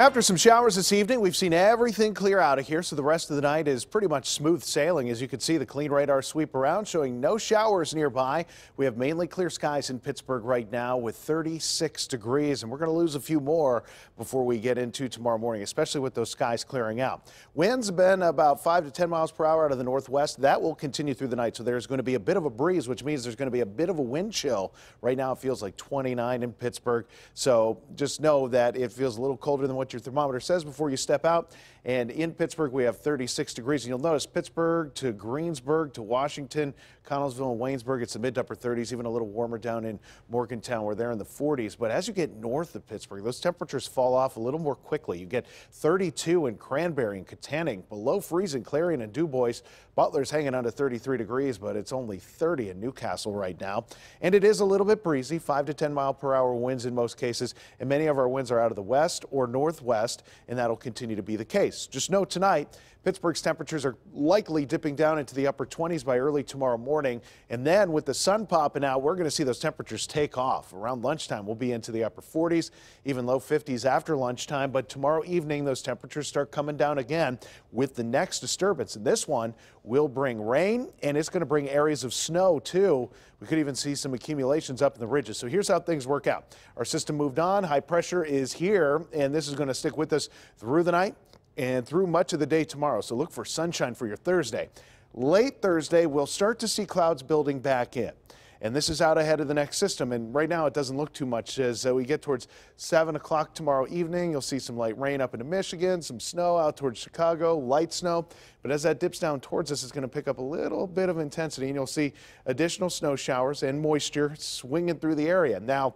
After some showers this evening, we've seen everything clear out of here, so the rest of the night is pretty much smooth sailing. As you can see, the clean radar sweep around showing no showers nearby. We have mainly clear skies in Pittsburgh right now with 36 degrees, and we're going to lose a few more before we get into tomorrow morning, especially with those skies clearing out. Winds have been about 5 to 10 miles per hour out of the northwest. That will continue through the night, so there's going to be a bit of a breeze, which means there's going to be a bit of a wind chill. Right now, it feels like 29 in Pittsburgh, so just know that it feels a little colder than what your thermometer says before you step out. And in Pittsburgh, we have 36 degrees. And you'll notice Pittsburgh to Greensburg to Washington, Connellsville and Waynesburg, it's the mid to upper 30s, even a little warmer down in Morgantown. We're there in the 40s. But as you get north of Pittsburgh, those temperatures fall off a little more quickly. You get 32 in Cranberry and Katanning, below freezing, Clarion and Dubois. Butler's hanging on to 33 degrees, but it's only 30 in Newcastle right now. And it is a little bit breezy, 5 to 10 mile per hour winds in most cases. And many of our winds are out of the west or north northwest, and that'll continue to be the case. Just know tonight, Pittsburgh's temperatures are likely dipping down into the upper 20s by early tomorrow morning. And then with the sun popping out, we're going to see those temperatures take off. Around lunchtime, we'll be into the upper 40s, even low 50s after lunchtime. But tomorrow evening, those temperatures start coming down again with the next disturbance. And this one will bring rain, and it's going to bring areas of snow, too. We could even see some accumulations up in the ridges. So here's how things work out. Our system moved on. High pressure is here, and this is going to stick with us through the night and through much of the day tomorrow. So look for sunshine for your Thursday. Late Thursday, we'll start to see clouds building back in. And this is out ahead of the next system. And right now it doesn't look too much. As uh, we get towards 7 o'clock tomorrow evening, you'll see some light rain up into Michigan, some snow out towards Chicago, light snow. But as that dips down towards us, it's going to pick up a little bit of intensity. And you'll see additional snow showers and moisture swinging through the area. Now,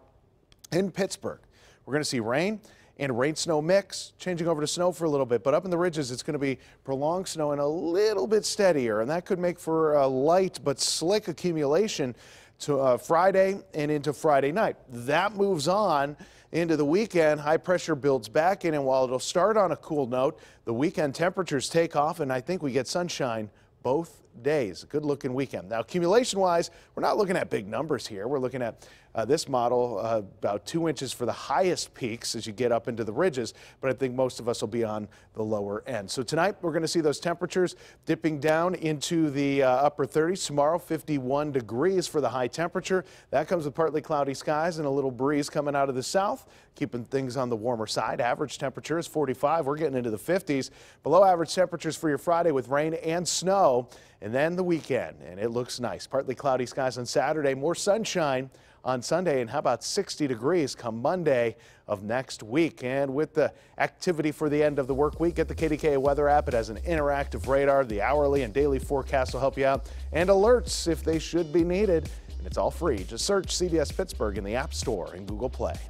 in Pittsburgh, we're going to see rain and rain snow mix, changing over to snow for a little bit. But up in the ridges, it's going to be prolonged snow and a little bit steadier, and that could make for a light but slick accumulation to uh, Friday and into Friday night. That moves on into the weekend. High pressure builds back in, and while it'll start on a cool note, the weekend temperatures take off, and I think we get sunshine both days. A good looking weekend. Now, accumulation wise, we're not looking at big numbers here. We're looking at uh, this model uh, about two inches for the highest peaks as you get up into the ridges, but I think most of us will be on the lower end. So tonight we're going to see those temperatures dipping down into the uh, upper 30s. Tomorrow, 51 degrees for the high temperature. That comes with partly cloudy skies and a little breeze coming out of the south keeping things on the warmer side. Average temperature is 45. We're getting into the 50s. Below average temperatures for your Friday with rain and snow, and then the weekend, and it looks nice. Partly cloudy skies on Saturday, more sunshine on Sunday, and how about 60 degrees come Monday of next week. And with the activity for the end of the work week, at the KDKA weather app. It has an interactive radar. The hourly and daily forecast will help you out, and alerts if they should be needed. And it's all free. Just search CBS Pittsburgh in the App Store and Google Play.